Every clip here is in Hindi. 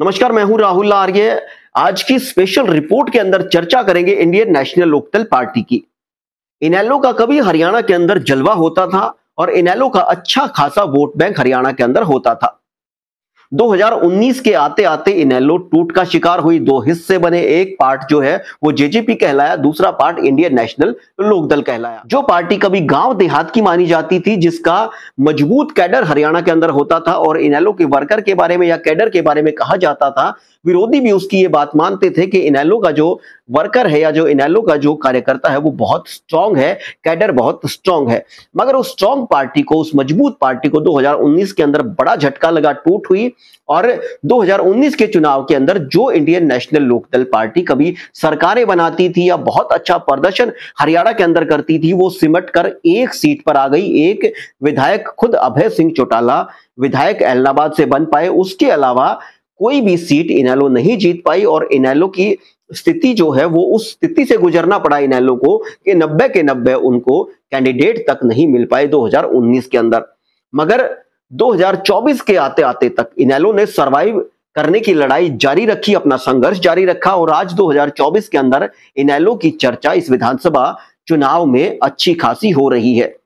नमस्कार मैं हूं राहुल आर्य आज की स्पेशल रिपोर्ट के अंदर चर्चा करेंगे इंडियन नेशनल लोकदल पार्टी की इनेलो का कभी हरियाणा के अंदर जलवा होता था और इनेलो का अच्छा खासा वोट बैंक हरियाणा के अंदर होता था 2019 के आते आते इनेलो टूट का शिकार हुई दो हिस्से बने एक पार्ट जो है वो जेजेपी कहलाया दूसरा पार्ट इंडियन नेशनल लोकदल कहलाया जो पार्टी कभी गांव देहात की मानी जाती थी जिसका मजबूत कैडर हरियाणा के अंदर होता था और इनेलो के वर्कर के बारे में या कैडर के बारे में कहा जाता था विरोधी भी उसकी ये बात मानते थे कि इनेलो का जो वर्कर है या जो इनैलो का जो कार्यकर्ता है वो बहुत स्ट्रांग है कैडर बहुत स्ट्रांग है मगर उस स्ट्रांग पार्टी को उस मजबूत पार्टी को 2019 के अंदर बड़ा झटका लगा टूट हुई और 2019 के चुनाव के अंदर जो इंडियन नेशनल लोकदल पार्टी कभी सरकारें बनाती थी या बहुत अच्छा प्रदर्शन हरियाणा के अंदर करती थी वो सिमट कर एक सीट पर आ गई एक विधायक खुद अभय सिंह चौटाला विधायक एलनाबाद से बन पाए उसके अलावा कोई भी सीट इनेलो नहीं जीत पाई और इनेलो की स्थिति जो है वो उस स्थिति से गुजरना पड़ा इन एलो को कि नब्बे के नब्बे उनको कैंडिडेट तक नहीं मिल पाए 2019 के अंदर मगर 2024 के आते आते तक इनैलो ने सरवाइव करने की लड़ाई जारी रखी अपना संघर्ष जारी रखा और आज 2024 के अंदर इनैलो की चर्चा इस विधानसभा चुनाव में अच्छी खासी हो रही है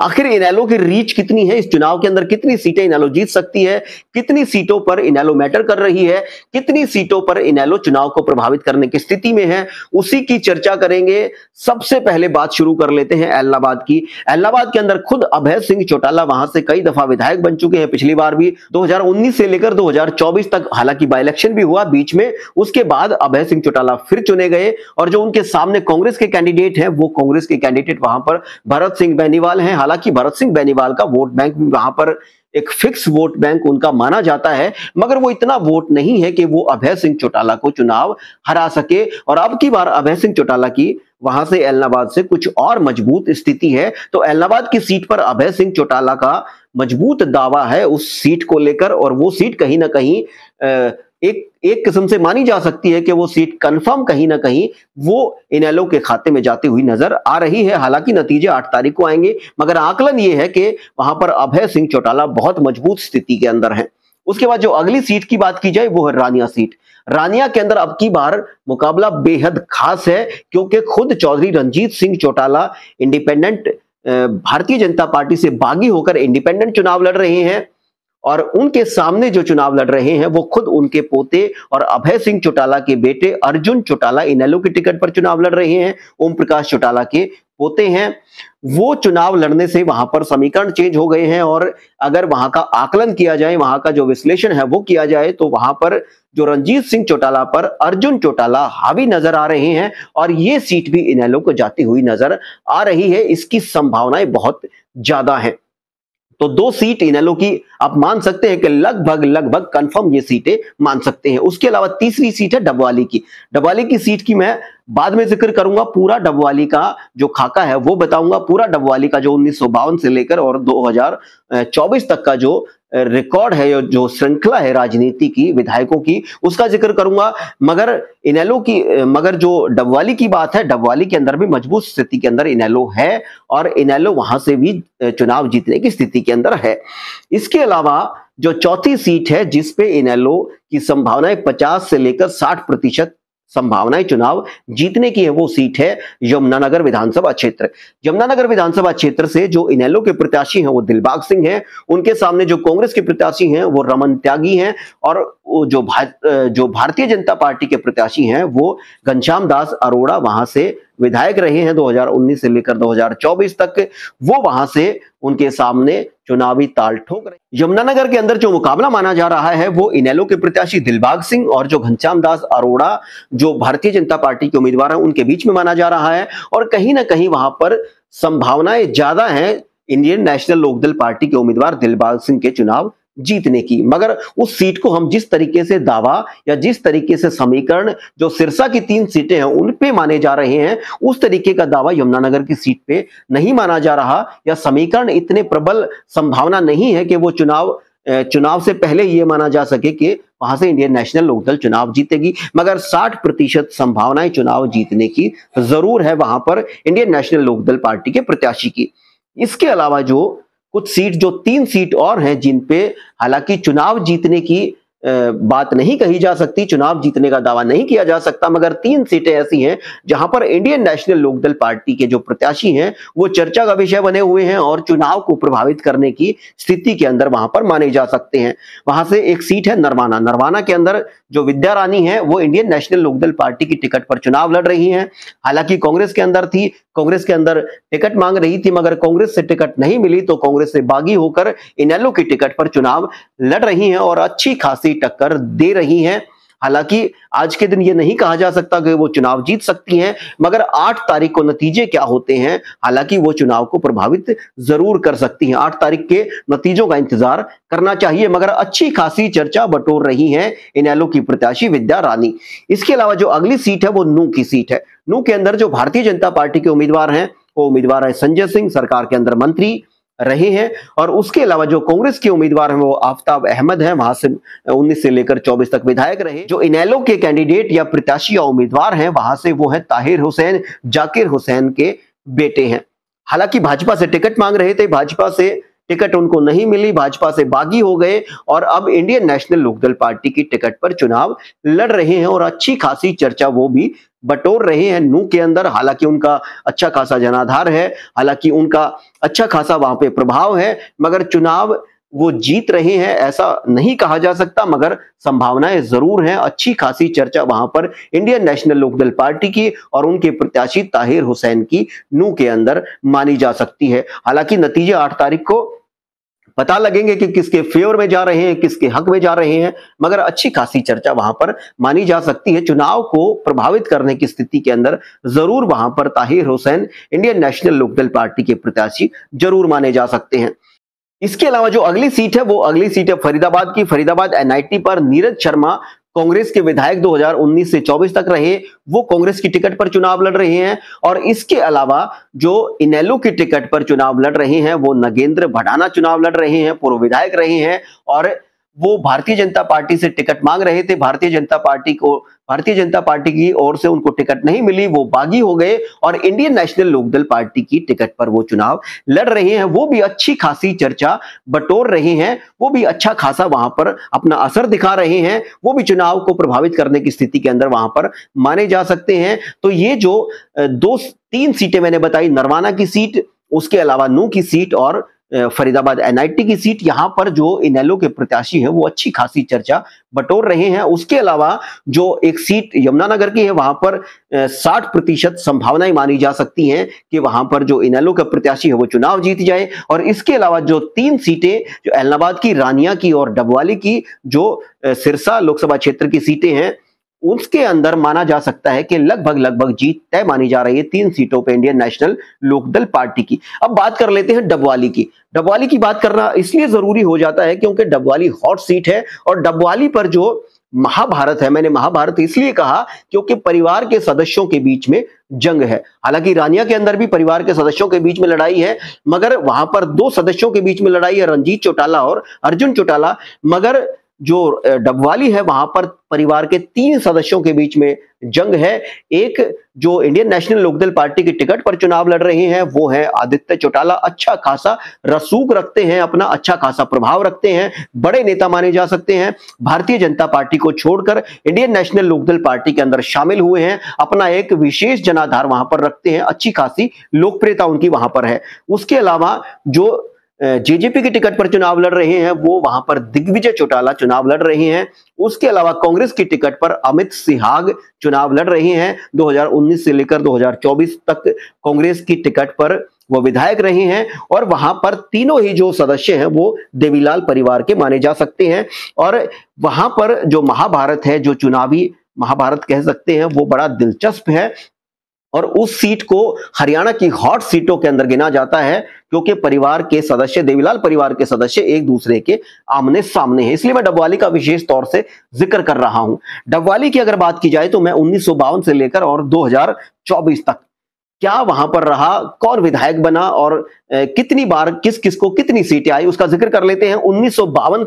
आखिर इनेलो की रीच कितनी है इस चुनाव के अंदर कितनी सीटें इनेलो जीत सकती है कितनी सीटों पर इनेलो मैटर कर रही है कितनी सीटों पर इनेलो चुनाव को प्रभावित करने की स्थिति में है उसी की चर्चा करेंगे सबसे पहले बात शुरू कर लेते हैं एलाहाबाद की एलाहाबाद के अंदर खुद अभय सिंह चौटाला वहां से कई दफा विधायक बन चुके हैं पिछली बार भी दो से लेकर दो तक हालांकि बाई इलेक्शन भी हुआ बीच में उसके बाद अभय सिंह चौटाला फिर चुने गए और जो उनके सामने कांग्रेस के कैंडिडेट है वो कांग्रेस के कैंडिडेट वहां पर भरत सिंह बेनीवाल हैं हालांकि भरत सिंह बेनीवाल का वोट बैंक वहां पर एक फिक्स वोट बैंक उनका माना जाता है मगर वो इतना वोट नहीं है कि वो अभय सिंह चौटाला को चुनाव हरा सके और अब की बार अभय सिंह चौटाला की वहां से एलनाबाद से कुछ और मजबूत स्थिति है तो एलनाबाद की सीट पर अभय सिंह चौटाला का मजबूत दावा है उस सीट को लेकर और वो सीट कहीं ना कहीं एक एक किस्म से मानी जा सकती है कि वो सीट कंफर्म कहीं ना कहीं वो इनैलो के खाते में जाती हुई नजर आ रही है हालांकि नतीजे आठ तारीख को आएंगे मगर आकलन ये है कि वहां पर अभय सिंह चौटाला बहुत मजबूत स्थिति के अंदर है उसके बाद जो अगली सीट की बात की जाए वो है रानिया सीट रानिया के अंदर अब की बार मुकाबला बेहद खास है क्योंकि खुद चौधरी रंजीत सिंह चौटाला इंडिपेंडेंट भारतीय जनता पार्टी से बागी होकर इंडिपेंडेंट चुनाव लड़ रहे हैं और उनके सामने जो चुनाव लड़ रहे हैं वो खुद उनके पोते और अभय सिंह चौटाला के बेटे अर्जुन चौटाला इनेलो के टिकट पर चुनाव लड़ रहे हैं ओम प्रकाश चौटाला के पोते हैं वो चुनाव लड़ने से वहां पर समीकरण चेंज हो गए हैं और अगर वहां का आकलन किया जाए वहां का जो विश्लेषण है वो किया जाए तो वहां पर जो रंजीत सिंह चौटाला पर अर्जुन चौटाला हावी नजर आ रहे हैं और ये सीट भी इनेलो को जाती हुई नजर आ रही है इसकी संभावनाएं बहुत ज्यादा है तो दो सीट इनेलो की आप मान सकते हैं कि लगभग लगभग कंफर्म ये सीटें मान सकते हैं उसके अलावा तीसरी सीट है डबवाली की डबवाली की सीट की मैं बाद में जिक्र करूंगा पूरा डबवाली का जो खाका है वो बताऊंगा पूरा डबवाली का जो उन्नीस से लेकर और दो तक का जो रिकॉर्ड है जो श्रृंखला है राजनीति की विधायकों की उसका जिक्र करूंगा मगर इनेलो की मगर जो डबवाली की बात है डबवाली के अंदर भी मजबूत स्थिति के अंदर इनेलो है और इनेलो वहां से भी चुनाव जीतने की स्थिति के अंदर है इसके अलावा जो चौथी सीट है जिसपे इनेलो की संभावनाएं 50 से लेकर 60 प्रतिशत संभावनाएं चुनाव जीतने की है वो सीट है यमुनानगर विधानसभा क्षेत्र यमुनानगर विधानसभा क्षेत्र से जो इनेलो के प्रत्याशी हैं वो दिलबाग सिंह हैं उनके सामने जो कांग्रेस के प्रत्याशी हैं वो रमन त्यागी हैं और जो भा, जो भारतीय जनता पार्टी के प्रत्याशी हैं वो घनश्याम दास अरोड़ा वहां से विधायक रहे हैं 2019 से लेकर 2024 तक वो वहां से उनके सामने चुनावी ताल ठोक रहे यमुनानगर के अंदर जो मुकाबला माना जा रहा है वो इनेलो के प्रत्याशी दिलबाग सिंह और जो घनश्याम दास अरोड़ा जो भारतीय जनता पार्टी के उम्मीदवार हैं उनके बीच में माना जा रहा है और कहीं ना कहीं वहां पर संभावनाएं ज्यादा है इंडियन नेशनल लोकदल पार्टी के उम्मीदवार दिलबाग सिंह के चुनाव जीतने की मगर उस सीट को हम जिस तरीके से दावा या जिस तरीके से समीकरण जो सिरसा की तीन सीटें हैं उन पे माने जा रहे हैं उस तरीके का दावा यमुनानगर की सीट पे नहीं माना जा रहा या समीकरण इतने प्रबल संभावना नहीं है कि वो चुनाव चुनाव से पहले ये माना जा सके कि वहां से इंडियन नेशनल लोकदल चुनाव जीतेगी मगर 60 प्रतिशत संभावनाएं चुनाव जीतने की जरूर है वहां पर इंडियन नेशनल लोकदल पार्टी के प्रत्याशी की इसके अलावा जो कुछ सीट जो तीन सीट और हैं जिन पे हालांकि चुनाव जीतने की बात नहीं कही जा सकती चुनाव जीतने का दावा नहीं किया जा सकता मगर तीन सीटें ऐसी हैं जहां पर इंडियन नेशनल लोकदल पार्टी के जो प्रत्याशी हैं वो चर्चा का विषय बने हुए हैं और चुनाव को प्रभावित करने की स्थिति के अंदर वहां पर माने जा सकते हैं वहां से एक सीट है नरवाना नरवाना के अंदर जो विद्या रानी है वो इंडियन नेशनल लोकदल पार्टी की टिकट पर चुनाव लड़ रही है हालांकि कांग्रेस के अंदर थी कांग्रेस के अंदर टिकट मांग रही थी मगर कांग्रेस से टिकट नहीं मिली तो कांग्रेस से बागी होकर इनेलो की टिकट पर चुनाव लड़ रही हैं और अच्छी खासी टक्कर दे रही हैं हालांकि आज के दिन ये नहीं कहा जा सकता कि वो चुनाव जीत सकती हैं मगर आठ तारीख को नतीजे क्या होते हैं हालांकि वो चुनाव को प्रभावित जरूर कर सकती हैं आठ तारीख के नतीजों का इंतजार करना चाहिए मगर अच्छी खासी चर्चा बटोर रही है इनैलो की प्रत्याशी विद्या रानी इसके अलावा जो अगली सीट है वो नू की सीट है नू के अंदर जो भारतीय जनता पार्टी के उम्मीदवार हैं वो उम्मीदवार है संजय सिंह सरकार के अंदर मंत्री रहे हैं और उसके अलावा जो कांग्रेस के उम्मीदवार हैं वो आफ्ताब अहमद हैं वहां से 19 से लेकर 24 तक विधायक रहे जो इनेलो के कैंडिडेट या प्रत्याशी या उम्मीदवार हैं वहां से वो है ताहिर हुसैन जाकिर हुसैन के बेटे हैं हालांकि भाजपा से टिकट मांग रहे थे भाजपा से टिकट उनको नहीं मिली भाजपा से बागी हो गए और अब इंडियन नेशनल लोकदल पार्टी की टिकट पर चुनाव लड़ रहे हैं और अच्छी खासी चर्चा वो भी बटोर रहे हैं नू के अंदर हालांकि उनका अच्छा खासा जनाधार है हालांकि उनका अच्छा खासा वहां पे प्रभाव है मगर चुनाव वो जीत रहे हैं ऐसा नहीं कहा जा सकता मगर संभावनाएं जरूर हैं अच्छी खासी चर्चा वहां पर इंडियन नेशनल लोकदल पार्टी की और उनके प्रत्याशी ताहिर हुसैन की नू के अंदर मानी जा सकती है हालांकि नतीजे आठ तारीख को पता लगेंगे कि किसके फेवर में जा रहे हैं किसके हक में जा रहे हैं मगर अच्छी खासी चर्चा वहां पर मानी जा सकती है चुनाव को प्रभावित करने की स्थिति के अंदर जरूर वहां पर Tahir Hussain Indian National Lokdal party के प्रत्याशी जरूर माने जा सकते हैं इसके अलावा जो अगली सीट है वो अगली सीट है फरीदाबाद की फरीदाबाद एनआईटी पर नीरज शर्मा कांग्रेस के विधायक 2019 से 24 तक रहे वो कांग्रेस की टिकट पर चुनाव लड़ रहे हैं और इसके अलावा जो इनेलो की टिकट पर चुनाव लड़ रहे हैं वो नगेंद्र भडाना चुनाव लड़ रहे हैं पूर्व विधायक रहे हैं और वो भारतीय जनता पार्टी से टिकट मांग रहे थे भारतीय जनता पार्टी को भारतीय जनता पार्टी की ओर से उनको टिकट नहीं मिली वो बागी हो गए और इंडियन नेशनल लोकदल पार्टी की टिकट पर वो चुनाव लड़ रहे हैं वो भी अच्छी खासी चर्चा बटोर रहे हैं वो भी अच्छा खासा वहां पर अपना असर दिखा रहे हैं वो भी चुनाव को प्रभावित करने की स्थिति के अंदर वहां पर माने जा सकते हैं तो ये जो दो तीन सीटें मैंने बताई नरवाना की सीट उसके अलावा नू की सीट और फरीदाबाद एनआईटी की सीट यहां पर जो इनेलो के प्रत्याशी है वो अच्छी खासी चर्चा बटोर रहे हैं उसके अलावा जो एक सीट यमुनानगर की है वहां पर 60 प्रतिशत संभावनाएं मानी जा सकती हैं कि वहां पर जो इनेलो का प्रत्याशी है वो चुनाव जीत जाए और इसके अलावा जो तीन सीटें जो एलनाबाद की रानिया की और डबवाली की जो सिरसा लोकसभा क्षेत्र की सीटें हैं उसके अंदर माना जा सकता है कि लगभग लगभग जीत तय मानी जा रही है तीन सीटों पर इंडियन नेशनल लोकदल पार्टी की अब बात कर लेते हैं डबवाली की डबवाली की बात करना इसलिए जरूरी हो जाता है क्योंकि डबवाली हॉट सीट है और डबवाली पर जो महाभारत है मैंने महाभारत इसलिए कहा क्योंकि परिवार के सदस्यों के बीच में जंग है हालांकि रानिया के अंदर भी परिवार के सदस्यों के बीच में लड़ाई है मगर वहां पर दो सदस्यों के बीच में लड़ाई है रंजीत चौटाला और अर्जुन चौटाला मगर जो डबवाली है वहां पर परिवार के तीन सदस्यों के बीच में जंग है एक जो इंडियन नेशनल लोकदल पार्टी की टिकट पर चुनाव लड़ रहे हैं वो है आदित्य चौटाला अच्छा खासा रसूख रखते हैं अपना अच्छा खासा प्रभाव रखते हैं बड़े नेता माने जा सकते हैं भारतीय जनता पार्टी को छोड़कर इंडियन नेशनल लोकदल पार्टी के अंदर शामिल हुए हैं अपना एक विशेष जनाधार वहां पर रखते हैं अच्छी खासी लोकप्रियता उनकी वहां पर है उसके अलावा जो जेजेपी की टिकट पर चुनाव लड़ रहे हैं वो वहां पर दिग्विजय चौटाला चुनाव लड़ रहे हैं उसके अलावा कांग्रेस की टिकट पर अमित सिहाग चुनाव लड़ रहे हैं 2019 से लेकर 2024 तक कांग्रेस की टिकट पर वो विधायक रहे हैं और वहां पर तीनों ही जो सदस्य हैं वो देवीलाल परिवार के माने जा सकते हैं और वहां पर जो महाभारत है जो चुनावी महाभारत कह सकते हैं वो बड़ा दिलचस्प है और उस सीट को हरियाणा की हॉट सीटों के अंदर गिना जाता है क्योंकि परिवार के सदस्य देवीलाल परिवार के सदस्य एक दूसरे के आमने सामने हैं इसलिए मैं डबवाली का विशेष तौर से जिक्र कर रहा हूं डबवाली की अगर बात की जाए तो मैं उन्नीस से लेकर और दो तक क्या वहां पर रहा कौन विधायक बना और कितनी बार किस किस को कितनी सीटें आई उसका जिक्र कर लेते हैं उन्नीस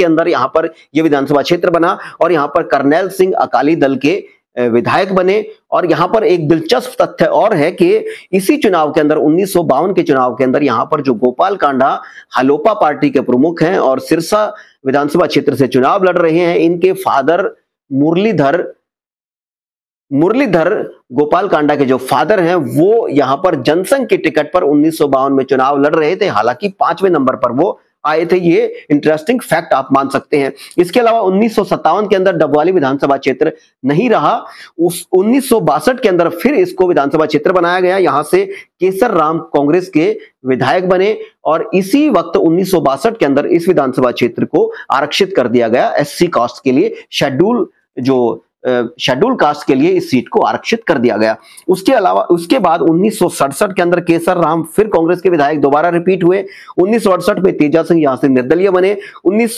के अंदर यहां पर यह विधानसभा क्षेत्र बना और यहां पर करनेल सिंह अकाली दल के विधायक बने और यहाँ पर एक दिलचस्प तथ्य और है कि इसी चुनाव के अंदर उन्नीस के चुनाव के अंदर यहाँ पर जो गोपाल कांडा हलोपा पार्टी के प्रमुख हैं और सिरसा विधानसभा क्षेत्र से चुनाव लड़ रहे हैं इनके फादर मुरलीधर मुरलीधर गोपाल कांडा के जो फादर हैं वो यहां पर जनसंघ के टिकट पर उन्नीस में चुनाव लड़ रहे थे हालांकि पांचवें नंबर पर वो आए थे ये इंटरेस्टिंग फैक्ट आप मान सकते हैं इसके अलावा उन्नीस के अंदर डबवाली विधानसभा क्षेत्र नहीं रहा उस उन्नीस के अंदर फिर इसको विधानसभा क्षेत्र बनाया गया यहां से केसर राम कांग्रेस के विधायक बने और इसी वक्त उन्नीस के अंदर इस विधानसभा क्षेत्र को आरक्षित कर दिया गया एससी कास्ट के लिए शेड्यूल जो शेड्यूल कास्ट के लिए इस सीट को आरक्षित कर दिया गया उसके अलावा उसके बाद उन्नीस के अंदर केसर राम फिर कांग्रेस के विधायक दोबारा रिपीट हुए उन्नीस में तेजा सिंह यहां से निर्दलीय बने उन्नीस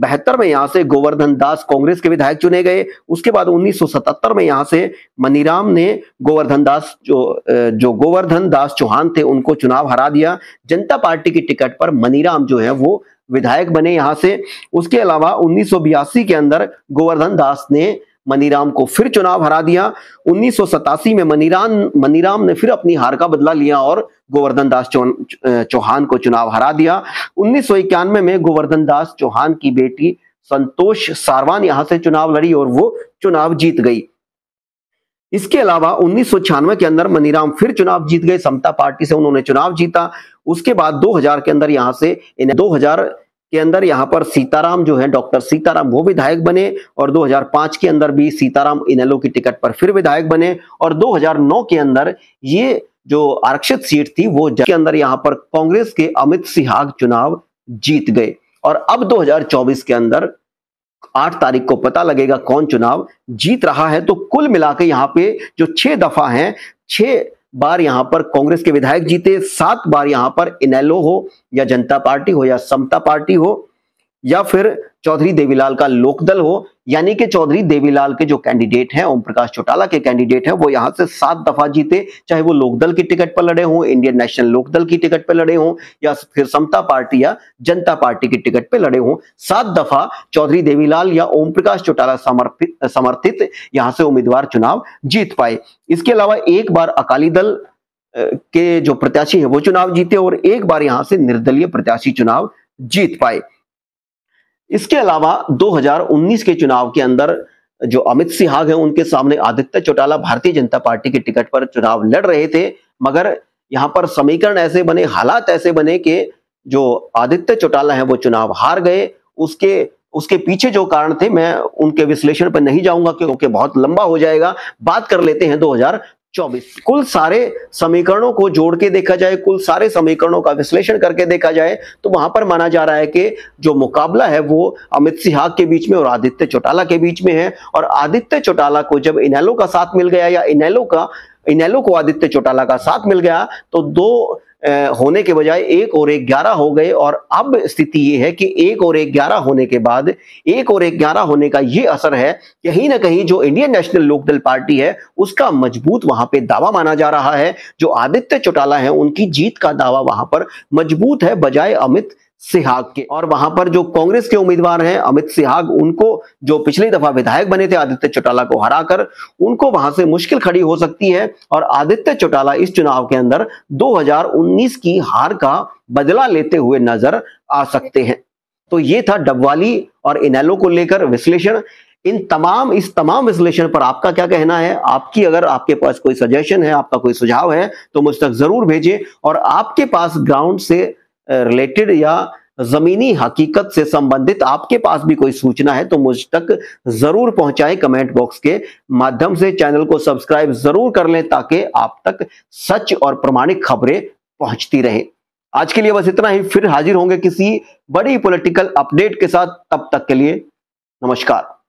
बहत्तर में यहां से गोवर्धन दास कांग्रेस के विधायक चुने गए उसके बाद 1977 में यहां से मनीराम ने गोवर्धन दास जो जो गोवर्धन दास चौहान थे उनको चुनाव हरा दिया जनता पार्टी की टिकट पर मनीराम जो है वो विधायक बने यहां से उसके अलावा उन्नीस के अंदर गोवर्धन दास ने मनीराम को फिर चुनाव हरा दिया उन्नीस में मनीराम मनीराम ने फिर अपनी हार का बदला लिया और गोवर्धन दास चौहान को चुनाव हरा दिया उन्नीस में गोवर्धन दास चौहान की बेटी संतोष सारवान यहां से चुनाव लड़ी और वो चुनाव जीत गई इसके अलावा उन्नीस के अंदर मनीराम फिर चुनाव जीत गए समता पार्टी से उन्होंने चुनाव जीता उसके बाद 2000 के अंदर यहां से इन्हें हजार के अंदर यहाँ पर सीताराम जो है डॉक्टर सीताराम वो विधायक बने और 2005 के अंदर भी सीताराम इनेलो की टिकट पर फिर विधायक बने और 2009 के अंदर ये जो आरक्षित सीट थी वो के अंदर यहाँ पर कांग्रेस के अमित सिहाग चुनाव जीत गए और अब 2024 के अंदर 8 तारीख को पता लगेगा कौन चुनाव जीत रहा है तो कुल मिला के यहाँ पे जो छह दफा है छह बार यहां पर कांग्रेस के विधायक जीते सात बार यहां पर इनेलो हो या जनता पार्टी हो या समता पार्टी हो या फिर चौधरी देवीलाल का लोकदल हो यानी कि चौधरी देवीलाल के जो कैंडिडेट हैं ओम प्रकाश चौटाला के कैंडिडेट हैं वो यहां से सात दफा जीते चाहे वो लोकदल की टिकट पर लड़े हों इंडियन नेशनल लोकदल की टिकट पर लड़े हों या फिर समता पार्टी या जनता पार्टी की टिकट पर लड़े हों सात दफा चौधरी देवीलाल या ओम प्रकाश चौटाला समर्पित समर्थित यहां से उम्मीदवार चुनाव जीत पाए इसके अलावा एक बार अकाली दल के जो प्रत्याशी है वो चुनाव जीते और एक बार यहां से निर्दलीय प्रत्याशी चुनाव जीत पाए इसके अलावा 2019 के चुनाव के अंदर जो अमित सिंह हैं उनके सामने आदित्य चौटाला भारतीय जनता पार्टी के टिकट पर चुनाव लड़ रहे थे मगर यहाँ पर समीकरण ऐसे बने हालात ऐसे बने कि जो आदित्य चौटाला है वो चुनाव हार गए उसके उसके पीछे जो कारण थे मैं उनके विश्लेषण पर नहीं जाऊंगा क्योंकि बहुत लंबा हो जाएगा बात कर लेते हैं 2024 चौबीस कुल सारे समीकरणों को जोड़ के देखा जाए कुल सारे समीकरणों का विश्लेषण करके देखा जाए तो वहां पर माना जा रहा है कि जो मुकाबला है वो अमित सिहाग के बीच में और आदित्य चौटाला के बीच में है और आदित्य चौटाला को जब इनैलो का साथ मिल गया या इनैलो का इनेलो को आदित्य चौटाला का साथ मिल गया तो दो होने के बजाय एक और एक ग्यारह हो गए और अब स्थिति ये है कि एक और एक ग्यारह होने के बाद एक और एक ग्यारह होने का ये असर है कहीं ना कहीं जो इंडियन नेशनल लोकदल पार्टी है उसका मजबूत वहां पे दावा माना जा रहा है जो आदित्य चौटाला है उनकी जीत का दावा वहां पर मजबूत है बजाय अमित सिहाग के और वहां पर जो कांग्रेस के उम्मीदवार हैं अमित सिहाग उनको जो पिछली दफा विधायक बने थे आदित्य चौटाला को हराकर उनको वहां से मुश्किल खड़ी हो सकती है और आदित्य चौटाला इस चुनाव के अंदर 2019 की हार का बदला लेते हुए नजर आ सकते हैं तो ये था डबवाली और इनेलो को लेकर विश्लेषण इन तमाम इस तमाम विश्लेषण पर आपका क्या कहना है आपकी अगर आपके पास कोई सजेशन है आपका कोई सुझाव है तो मुझ तक जरूर भेजें और आपके पास ग्राउंड से रिलेटेड या जमीनी हकीकत से संबंधित आपके पास भी कोई सूचना है तो मुझ तक जरूर पहुंचाएं कमेंट बॉक्स के माध्यम से चैनल को सब्सक्राइब जरूर कर लें ताकि आप तक सच और प्रमाणिक खबरें पहुंचती रहे आज के लिए बस इतना ही फिर हाजिर होंगे किसी बड़ी पॉलिटिकल अपडेट के साथ तब तक के लिए नमस्कार